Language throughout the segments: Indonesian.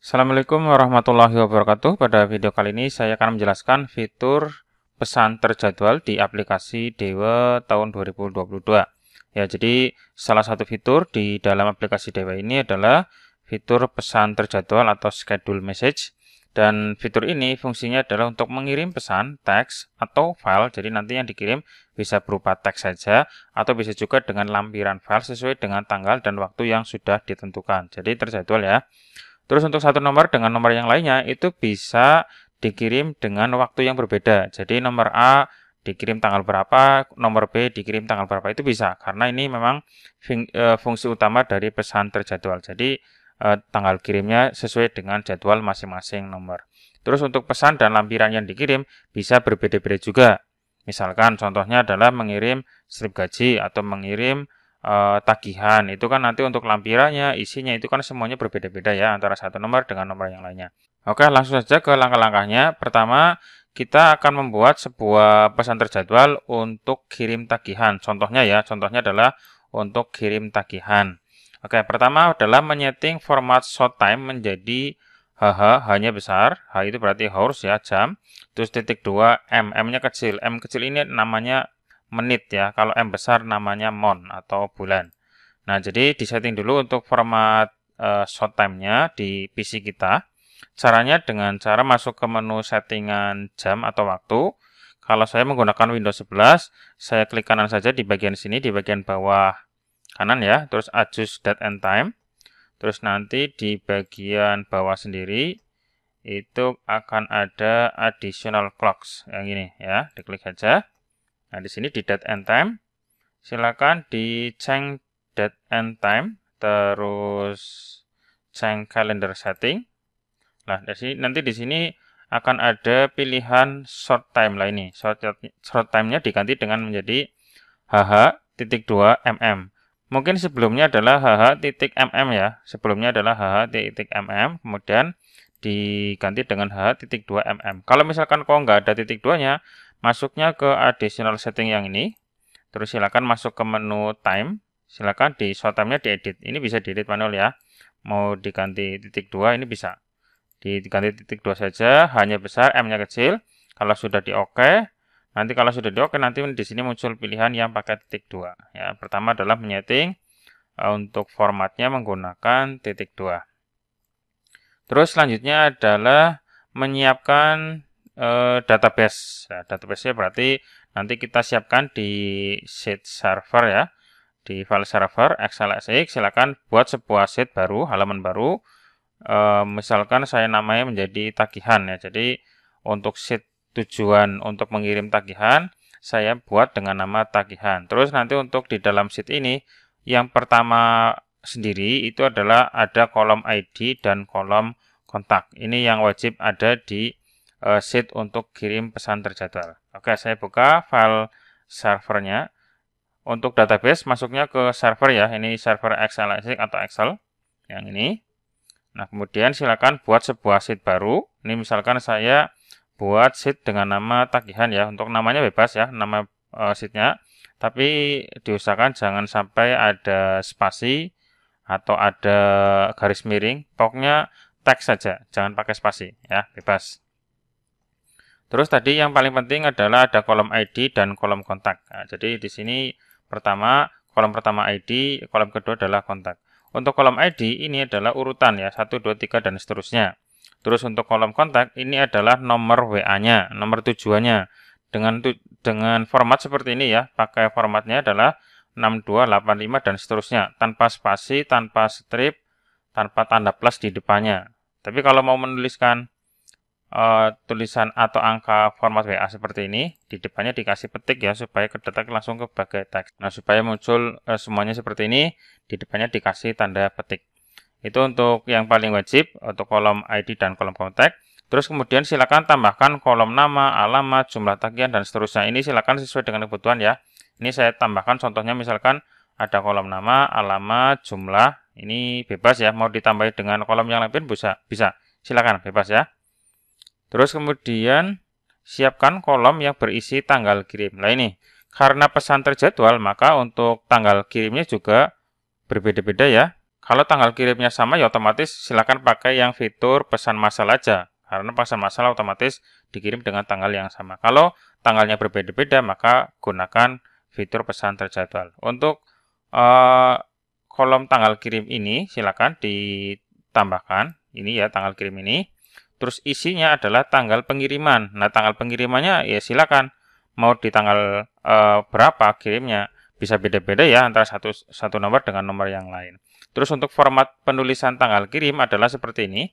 Assalamualaikum warahmatullahi wabarakatuh. Pada video kali ini saya akan menjelaskan fitur pesan terjadwal di aplikasi Dewa tahun 2022. Ya, jadi salah satu fitur di dalam aplikasi Dewa ini adalah fitur pesan terjadwal atau schedule message. Dan fitur ini fungsinya adalah untuk mengirim pesan, teks, atau file. Jadi nanti yang dikirim bisa berupa teks saja atau bisa juga dengan lampiran file sesuai dengan tanggal dan waktu yang sudah ditentukan. Jadi terjadwal ya. Terus untuk satu nomor dengan nomor yang lainnya itu bisa dikirim dengan waktu yang berbeda. Jadi nomor A dikirim tanggal berapa, nomor B dikirim tanggal berapa itu bisa karena ini memang e, fungsi utama dari pesan terjadwal. Jadi e, tanggal kirimnya sesuai dengan jadwal masing-masing nomor. Terus untuk pesan dan lampiran yang dikirim bisa berbeda-beda juga. Misalkan contohnya adalah mengirim slip gaji atau mengirim Eh, tagihan itu kan nanti untuk lampirannya isinya itu kan semuanya berbeda-beda ya antara satu nomor dengan nomor yang lainnya oke langsung saja ke langkah-langkahnya pertama kita akan membuat sebuah pesan terjadwal untuk kirim tagihan contohnya ya contohnya adalah untuk kirim tagihan oke pertama adalah menyeting format short time menjadi HH, hanya besar, H itu berarti hours ya, jam. Terus titik 2, M, M-nya kecil. M kecil ini namanya menit ya. Kalau M besar namanya mon atau bulan. Nah, jadi di setting dulu untuk format uh, short time-nya di PC kita. Caranya dengan cara masuk ke menu settingan jam atau waktu. Kalau saya menggunakan Windows 11, saya klik kanan saja di bagian sini, di bagian bawah kanan ya. Terus adjust date and time. Terus nanti di bagian bawah sendiri, itu akan ada additional clocks yang ini ya. Diklik aja. Nah, di sini di date and time, silakan di change date and time, terus change calendar setting. Nah, dari sini, nanti di sini akan ada pilihan short time lah ini. Short, short time-nya diganti dengan menjadi hh hh.2mm. Mungkin sebelumnya adalah hh titik mm ya. Sebelumnya adalah hh titik mm kemudian diganti dengan hh titik 2 mm Kalau misalkan kok nggak ada titik 2-nya, Masuknya ke additional setting yang ini. Terus silakan masuk ke menu time. Silakan di short time-nya diedit. Ini bisa diedit manual ya. Mau diganti titik dua ini bisa. Diganti titik dua saja, hanya besar, M-nya kecil. Kalau sudah di oke, nanti kalau sudah di oke nanti di sini muncul pilihan yang pakai titik dua ya. Pertama adalah menyeting e, untuk formatnya menggunakan titik dua. Terus selanjutnya adalah menyiapkan Eh, database. Nah, database-nya berarti nanti kita siapkan di sheet server ya. Di file server XLSX silakan buat sebuah sheet baru, halaman baru. E, misalkan saya namanya menjadi tagihan ya. Jadi untuk sheet tujuan untuk mengirim tagihan, saya buat dengan nama tagihan. Terus nanti untuk di dalam sheet ini, yang pertama sendiri itu adalah ada kolom ID dan kolom kontak. Ini yang wajib ada di uh, sheet untuk kirim pesan terjadwal. Oke, saya buka file servernya. Untuk database masuknya ke server ya, ini server Excel atau Excel yang ini. Nah, kemudian silakan buat sebuah sheet baru. Ini misalkan saya buat sheet dengan nama tagihan ya. Untuk namanya bebas ya, nama uh, sheetnya. Tapi diusahakan jangan sampai ada spasi atau ada garis miring. Pokoknya teks saja, jangan pakai spasi ya, bebas. Terus tadi yang paling penting adalah ada kolom ID dan kolom kontak. Nah, jadi di sini pertama kolom pertama ID, kolom kedua adalah kontak. Untuk kolom ID ini adalah urutan ya, 1, 2, 3 dan seterusnya. Terus untuk kolom kontak ini adalah nomor WA-nya, nomor tujuannya. Dengan tu dengan format seperti ini ya, pakai formatnya adalah 6285 dan seterusnya, tanpa spasi, tanpa strip, tanpa tanda plus di depannya. Tapi kalau mau menuliskan uh, tulisan atau angka format WA seperti ini di depannya dikasih petik ya supaya kedetek langsung ke bagai teks. Nah, supaya muncul uh, semuanya seperti ini di depannya dikasih tanda petik. Itu untuk yang paling wajib untuk kolom ID dan kolom kontak. Terus kemudian silakan tambahkan kolom nama, alamat, jumlah tagihan dan seterusnya. Ini silakan sesuai dengan kebutuhan ya. Ini saya tambahkan contohnya misalkan ada kolom nama, alamat, jumlah. Ini bebas ya, mau ditambahi dengan kolom yang lain bisa. Bisa. Silakan bebas ya. Terus kemudian siapkan kolom yang berisi tanggal kirim. Nah ini, karena pesan terjadwal, maka untuk tanggal kirimnya juga berbeda-beda ya. Kalau tanggal kirimnya sama ya otomatis silakan pakai yang fitur pesan masalah aja. Karena pesan masalah otomatis dikirim dengan tanggal yang sama. Kalau tanggalnya berbeda-beda maka gunakan fitur pesan terjadwal. Untuk uh, kolom tanggal kirim ini silakan ditambahkan ini ya tanggal kirim ini. Terus isinya adalah tanggal pengiriman. Nah, tanggal pengirimannya ya silakan mau di tanggal e, berapa kirimnya. Bisa beda-beda ya antara satu satu nomor dengan nomor yang lain. Terus untuk format penulisan tanggal kirim adalah seperti ini.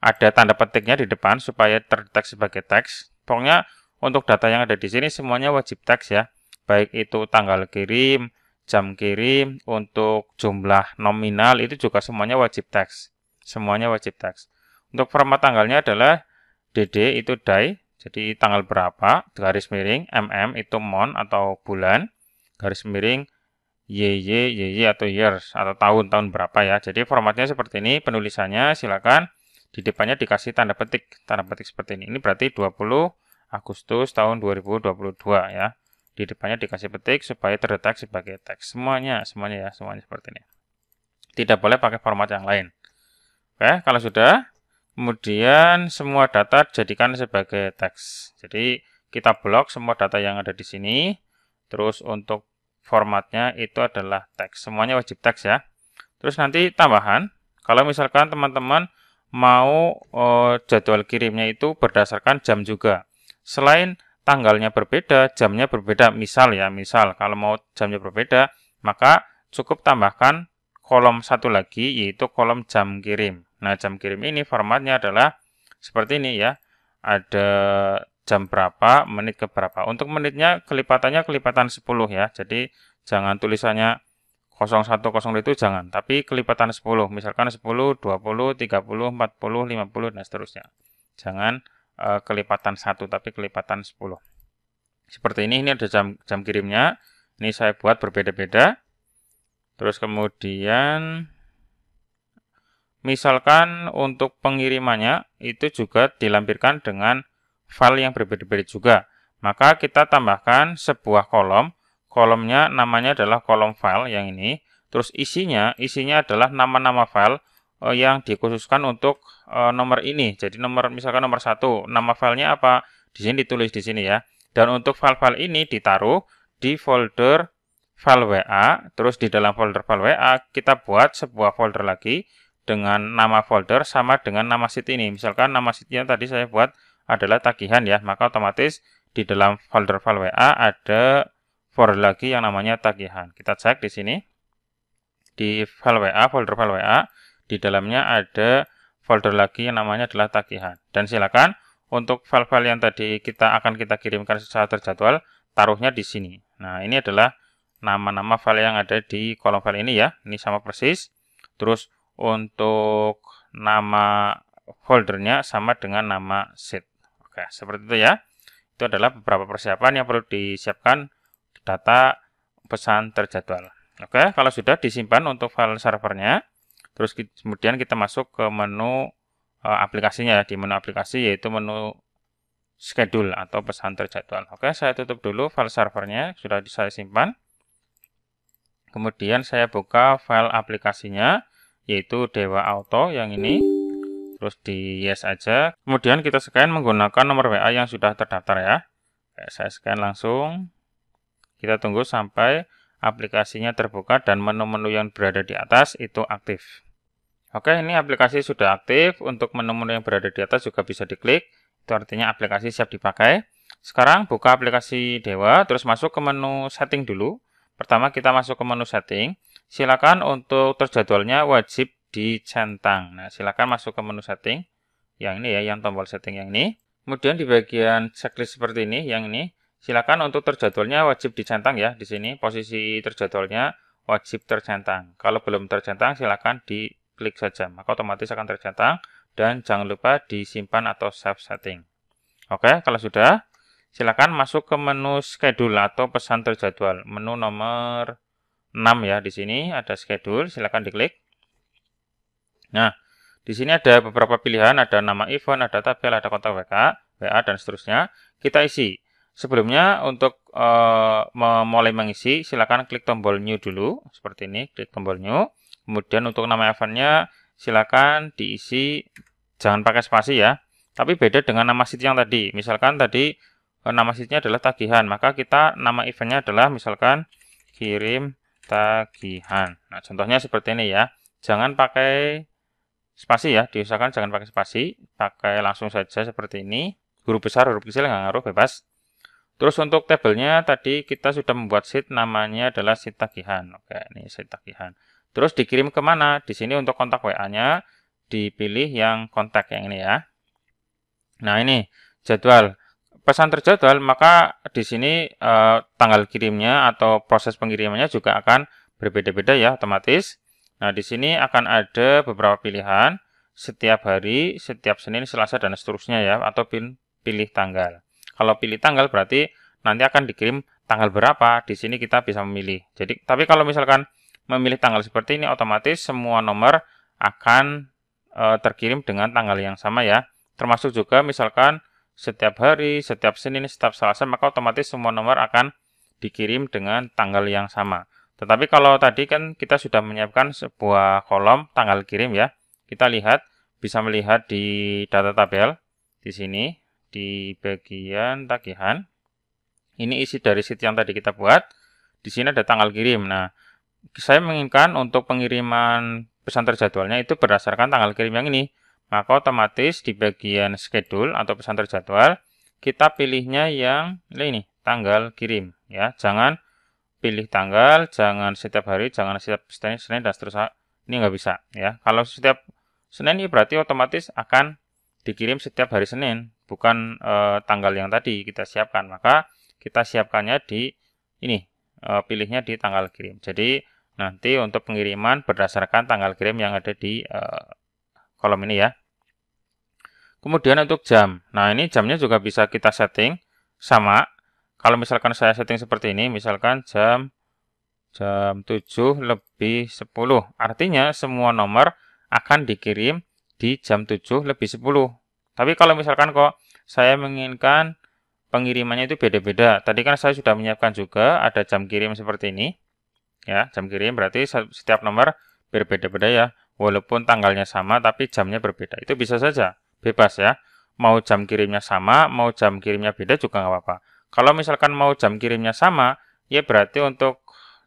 Ada tanda petiknya di depan supaya terdeteksi sebagai teks. Pokoknya untuk data yang ada di sini semuanya wajib teks ya. Baik itu tanggal kirim, jam kirim, untuk jumlah nominal itu juga semuanya wajib teks. Semuanya wajib teks. Untuk format tanggalnya adalah DD itu day, jadi tanggal berapa, garis miring, MM itu mon atau bulan, garis miring, YY, YY atau years atau tahun, tahun berapa ya. Jadi formatnya seperti ini, penulisannya silakan di depannya dikasih tanda petik, tanda petik seperti ini. Ini berarti 20 Agustus tahun 2022 ya. Di depannya dikasih petik supaya terdeteksi sebagai teks. Semuanya, semuanya ya, semuanya seperti ini. Tidak boleh pakai format yang lain. Oke, kalau sudah Kemudian semua data jadikan sebagai teks. Jadi kita blok semua data yang ada di sini. Terus untuk formatnya itu adalah teks. Semuanya wajib teks ya. Terus nanti tambahan. Kalau misalkan teman-teman mau eh, jadwal kirimnya itu berdasarkan jam juga. Selain tanggalnya berbeda, jamnya berbeda. Misal ya, misal kalau mau jamnya berbeda, maka cukup tambahkan kolom satu lagi yaitu kolom jam kirim. Nah, jam kirim ini formatnya adalah seperti ini ya. Ada jam berapa, menit ke berapa. Untuk menitnya kelipatannya kelipatan 10 ya. Jadi jangan tulisannya 0107 itu jangan, tapi kelipatan 10. Misalkan 10, 20, 30, 40, 50 dan seterusnya. Jangan uh, kelipatan 1 tapi kelipatan 10. Seperti ini ini ada jam jam kirimnya. Ini saya buat berbeda-beda. Terus kemudian Misalkan untuk pengirimannya itu juga dilampirkan dengan file yang berbeda-beda juga. Maka kita tambahkan sebuah kolom. Kolomnya namanya adalah kolom file yang ini. Terus isinya, isinya adalah nama-nama file eh, yang dikhususkan untuk eh, nomor ini. Jadi nomor misalkan nomor satu, nama filenya apa? Di sini ditulis di sini ya. Dan untuk file-file ini ditaruh di folder file WA. Terus di dalam folder file WA kita buat sebuah folder lagi dengan nama folder sama dengan nama sheet ini. Misalkan nama sheet yang tadi saya buat adalah tagihan ya, maka otomatis di dalam folder file WA ada folder lagi yang namanya tagihan. Kita cek di sini. Di file WA, folder file WA, di dalamnya ada folder lagi yang namanya adalah tagihan. Dan silakan untuk file-file yang tadi kita akan kita kirimkan secara terjadwal, taruhnya di sini. Nah, ini adalah nama-nama file yang ada di kolom file ini ya. Ini sama persis. Terus untuk nama foldernya sama dengan nama sheet. Oke, seperti itu ya. Itu adalah beberapa persiapan yang perlu disiapkan data pesan terjadwal. Oke, kalau sudah disimpan untuk file servernya, terus kemudian kita masuk ke menu e, aplikasinya ya. di menu aplikasi yaitu menu schedule atau pesan terjadwal. Oke, saya tutup dulu file servernya, sudah saya simpan. Kemudian saya buka file aplikasinya yaitu Dewa Auto yang ini. Terus di yes aja. Kemudian kita scan menggunakan nomor WA yang sudah terdaftar ya. Saya scan langsung. Kita tunggu sampai aplikasinya terbuka dan menu-menu yang berada di atas itu aktif. Oke, ini aplikasi sudah aktif. Untuk menu-menu yang berada di atas juga bisa diklik. Itu artinya aplikasi siap dipakai. Sekarang buka aplikasi Dewa, terus masuk ke menu setting dulu. Pertama kita masuk ke menu setting silakan untuk terjadwalnya wajib dicentang. Nah, silakan masuk ke menu setting yang ini ya, yang tombol setting yang ini. Kemudian di bagian checklist seperti ini, yang ini, silakan untuk terjadwalnya wajib dicentang ya. Di sini posisi terjadwalnya wajib tercentang. Kalau belum tercentang, silakan diklik saja. Maka otomatis akan tercentang dan jangan lupa disimpan atau save setting. Oke, kalau sudah, silakan masuk ke menu schedule atau pesan terjadwal. Menu nomor 6 ya di sini ada schedule silakan diklik. Nah, di sini ada beberapa pilihan, ada nama event, ada tabel, ada kontak wa WA dan seterusnya. Kita isi. Sebelumnya untuk uh, eh, memulai mengisi silakan klik tombol new dulu seperti ini, klik tombol new. Kemudian untuk nama eventnya silakan diisi jangan pakai spasi ya. Tapi beda dengan nama sit yang tadi. Misalkan tadi eh, nama sitnya adalah tagihan, maka kita nama eventnya adalah misalkan kirim tagihan. Nah, contohnya seperti ini ya. Jangan pakai spasi ya, diusahakan jangan pakai spasi, pakai langsung saja seperti ini. Huruf besar, huruf kecil nggak ngaruh, bebas. Terus untuk tabelnya tadi kita sudah membuat sheet namanya adalah sheet tagihan. Oke, ini sheet tagihan. Terus dikirim kemana? Di sini untuk kontak WA-nya dipilih yang kontak yang ini ya. Nah ini jadwal pesan terjadwal, maka di sini eh, tanggal kirimnya atau proses pengirimannya juga akan berbeda-beda ya otomatis. Nah, di sini akan ada beberapa pilihan setiap hari, setiap Senin, Selasa, dan seterusnya ya, atau pilih tanggal. Kalau pilih tanggal berarti nanti akan dikirim tanggal berapa, di sini kita bisa memilih. Jadi, tapi kalau misalkan memilih tanggal seperti ini, otomatis semua nomor akan e, terkirim dengan tanggal yang sama ya. Termasuk juga misalkan setiap hari, setiap Senin, setiap Selasa, maka otomatis semua nomor akan dikirim dengan tanggal yang sama. Tetapi kalau tadi kan kita sudah menyiapkan sebuah kolom tanggal kirim ya. Kita lihat, bisa melihat di data tabel di sini, di bagian tagihan. Ini isi dari sheet yang tadi kita buat. Di sini ada tanggal kirim. Nah, saya menginginkan untuk pengiriman pesan terjadwalnya itu berdasarkan tanggal kirim yang ini maka otomatis di bagian schedule atau pesan terjadwal kita pilihnya yang ini tanggal kirim ya jangan pilih tanggal jangan setiap hari jangan setiap Senin, Senin dan seterusnya ini nggak bisa ya kalau setiap Senin ini berarti otomatis akan dikirim setiap hari Senin bukan eh, tanggal yang tadi kita siapkan maka kita siapkannya di ini eh, pilihnya di tanggal kirim jadi nanti untuk pengiriman berdasarkan tanggal kirim yang ada di eh, kolom ini ya Kemudian untuk jam. Nah, ini jamnya juga bisa kita setting sama. Kalau misalkan saya setting seperti ini, misalkan jam jam 7 lebih 10. Artinya semua nomor akan dikirim di jam 7 lebih 10. Tapi kalau misalkan kok saya menginginkan pengirimannya itu beda-beda. Tadi kan saya sudah menyiapkan juga ada jam kirim seperti ini. Ya, jam kirim berarti setiap nomor berbeda-beda ya. Walaupun tanggalnya sama tapi jamnya berbeda. Itu bisa saja bebas ya. Mau jam kirimnya sama, mau jam kirimnya beda juga nggak apa-apa. Kalau misalkan mau jam kirimnya sama, ya berarti untuk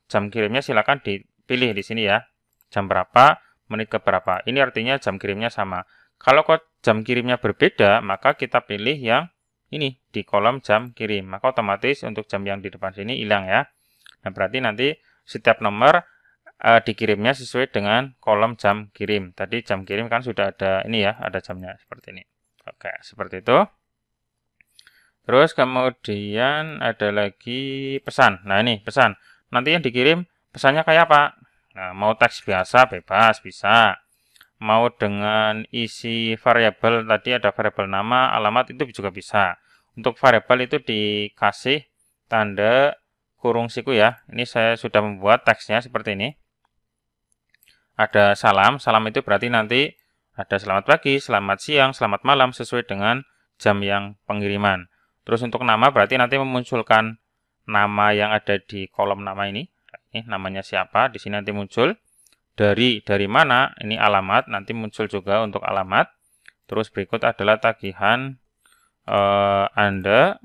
jam kirimnya silakan dipilih di sini ya. Jam berapa, menit ke berapa. Ini artinya jam kirimnya sama. Kalau kok jam kirimnya berbeda, maka kita pilih yang ini di kolom jam kirim. Maka otomatis untuk jam yang di depan sini hilang ya. Nah, berarti nanti setiap nomor uh, dikirimnya sesuai dengan kolom jam kirim. Tadi jam kirim kan sudah ada ini ya, ada jamnya seperti ini. Oke, seperti itu. Terus kemudian ada lagi pesan. Nah ini pesan. Nanti yang dikirim pesannya kayak apa? Nah, mau teks biasa bebas bisa. Mau dengan isi variabel tadi ada variabel nama, alamat itu juga bisa. Untuk variabel itu dikasih tanda kurung siku ya. Ini saya sudah membuat teksnya seperti ini ada salam. Salam itu berarti nanti ada selamat pagi, selamat siang, selamat malam sesuai dengan jam yang pengiriman. Terus untuk nama berarti nanti memunculkan nama yang ada di kolom nama ini. Ini namanya siapa, di sini nanti muncul. Dari dari mana, ini alamat, nanti muncul juga untuk alamat. Terus berikut adalah tagihan uh, Anda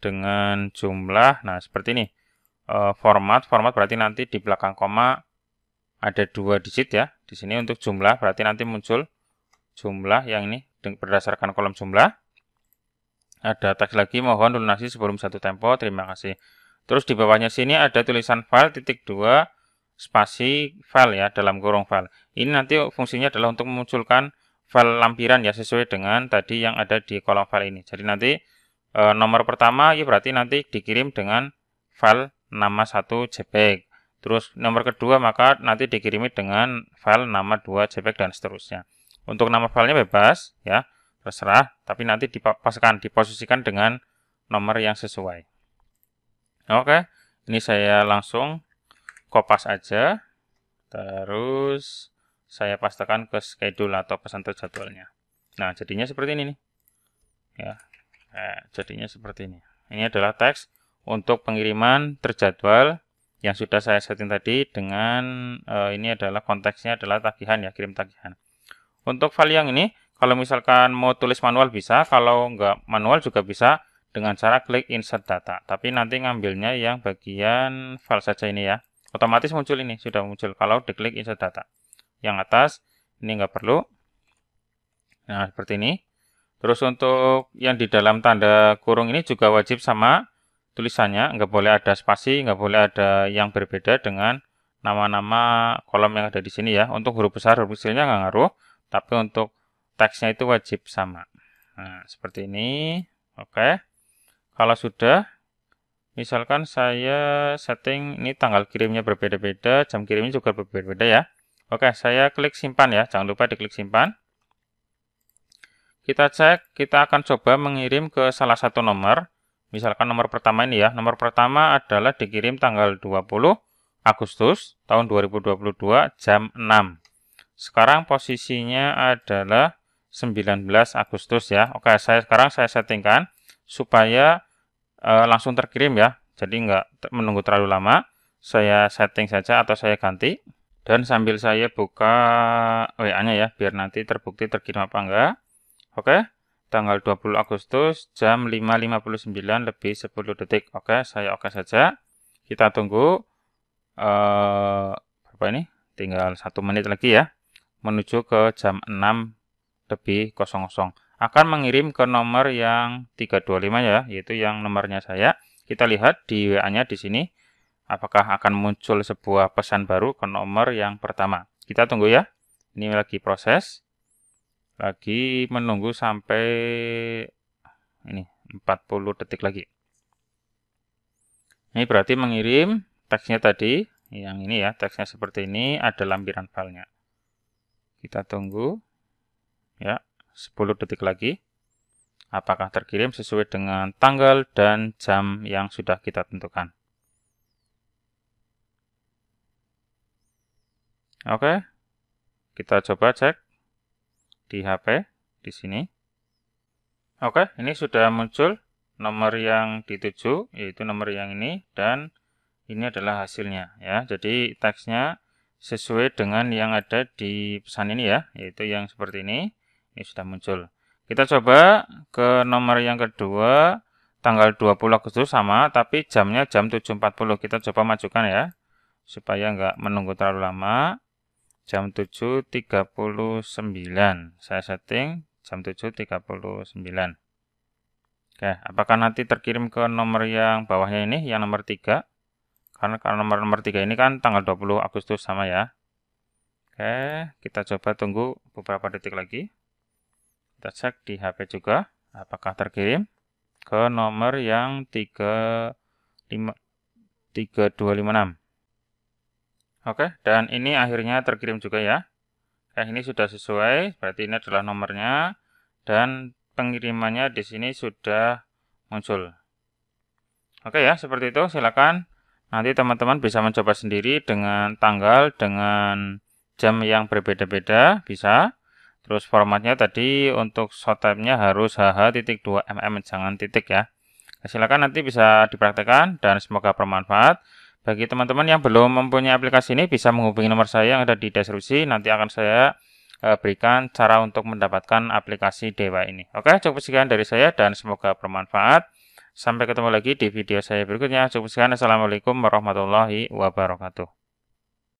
dengan jumlah. Nah, seperti ini. uh, format, format berarti nanti di belakang koma ada dua digit ya di sini untuk jumlah berarti nanti muncul jumlah yang ini berdasarkan kolom jumlah ada teks lagi mohon lunasi sebelum satu tempo terima kasih terus di bawahnya sini ada tulisan file titik dua spasi file ya dalam kurung file ini nanti fungsinya adalah untuk memunculkan file lampiran ya sesuai dengan tadi yang ada di kolom file ini jadi nanti eh, nomor pertama ya berarti nanti dikirim dengan file nama satu JPEG Terus nomor kedua maka nanti dikirimi dengan file nama 2 JPEG dan seterusnya. Untuk nama filenya bebas ya, terserah, tapi nanti dipasangkan, diposisikan dengan nomor yang sesuai. Oke, ini saya langsung kopas aja, terus saya pastikan ke schedule atau pesan terjadwalnya. Nah, jadinya seperti ini nih. Ya, eh, jadinya seperti ini. Ini adalah teks untuk pengiriman terjadwal yang sudah saya setting tadi dengan uh, ini adalah konteksnya adalah tagihan ya kirim tagihan. Untuk file yang ini kalau misalkan mau tulis manual bisa, kalau nggak manual juga bisa dengan cara klik insert data. Tapi nanti ngambilnya yang bagian file saja ini ya. Otomatis muncul ini, sudah muncul kalau diklik insert data. Yang atas ini nggak perlu. Nah, seperti ini. Terus untuk yang di dalam tanda kurung ini juga wajib sama tulisannya, nggak boleh ada spasi, nggak boleh ada yang berbeda dengan nama-nama kolom yang ada di sini ya. Untuk huruf besar, huruf kecilnya nggak ngaruh, tapi untuk teksnya itu wajib sama. Nah, seperti ini. Oke. Kalau sudah, misalkan saya setting ini tanggal kirimnya berbeda-beda, jam kirimnya juga berbeda-beda ya. Oke, saya klik simpan ya. Jangan lupa diklik simpan. Kita cek, kita akan coba mengirim ke salah satu nomor. Misalkan nomor pertama ini ya. Nomor pertama adalah dikirim tanggal 20 Agustus tahun 2022 jam 6. Sekarang posisinya adalah 19 Agustus ya. Oke, saya sekarang saya settingkan supaya e, langsung terkirim ya. Jadi nggak menunggu terlalu lama. Saya setting saja atau saya ganti. Dan sambil saya buka WA-nya ya, biar nanti terbukti terkirim apa enggak. Oke, tanggal 20 Agustus jam 5.59 lebih 10 detik. Oke, saya oke saja. Kita tunggu Uh, berapa ini? Tinggal satu menit lagi ya. Menuju ke jam 6 lebih 00. Akan mengirim ke nomor yang 325 ya, yaitu yang nomornya saya. Kita lihat di WA-nya di sini apakah akan muncul sebuah pesan baru ke nomor yang pertama. Kita tunggu ya. Ini lagi proses lagi menunggu sampai ini 40 detik lagi. Ini berarti mengirim teksnya tadi, yang ini ya, teksnya seperti ini, ada lampiran filenya. Kita tunggu, ya, 10 detik lagi. Apakah terkirim sesuai dengan tanggal dan jam yang sudah kita tentukan. Oke, kita coba cek di HP di sini. Oke, ini sudah muncul nomor yang dituju, yaitu nomor yang ini, dan ini adalah hasilnya. ya. Jadi teksnya sesuai dengan yang ada di pesan ini ya, yaitu yang seperti ini, ini sudah muncul. Kita coba ke nomor yang kedua, tanggal 20 Agustus sama, tapi jamnya jam 7.40. Kita coba majukan ya, supaya nggak menunggu terlalu lama jam 7.39. Saya setting jam 7.39. Oke, apakah nanti terkirim ke nomor yang bawahnya ini, yang nomor 3? Karena, karena nomor nomor 3 ini kan tanggal 20 Agustus sama ya. Oke, kita coba tunggu beberapa detik lagi. Kita cek di HP juga, apakah terkirim ke nomor yang 3, 5, 3256. Oke, dan ini akhirnya terkirim juga ya. Nah, ini sudah sesuai, berarti ini adalah nomornya dan pengirimannya di sini sudah muncul. Oke ya, seperti itu. Silakan nanti teman-teman bisa mencoba sendiri dengan tanggal dengan jam yang berbeda-beda bisa. Terus formatnya tadi untuk short type-nya harus hh.2mm jangan titik ya. silakan nanti bisa dipraktekkan dan semoga bermanfaat. Bagi teman-teman yang belum mempunyai aplikasi ini bisa menghubungi nomor saya yang ada di deskripsi. Nanti akan saya eh, berikan cara untuk mendapatkan aplikasi Dewa ini. Oke, cukup sekian dari saya dan semoga bermanfaat. Sampai ketemu lagi di video saya berikutnya. Cukup sekian. Assalamualaikum warahmatullahi wabarakatuh.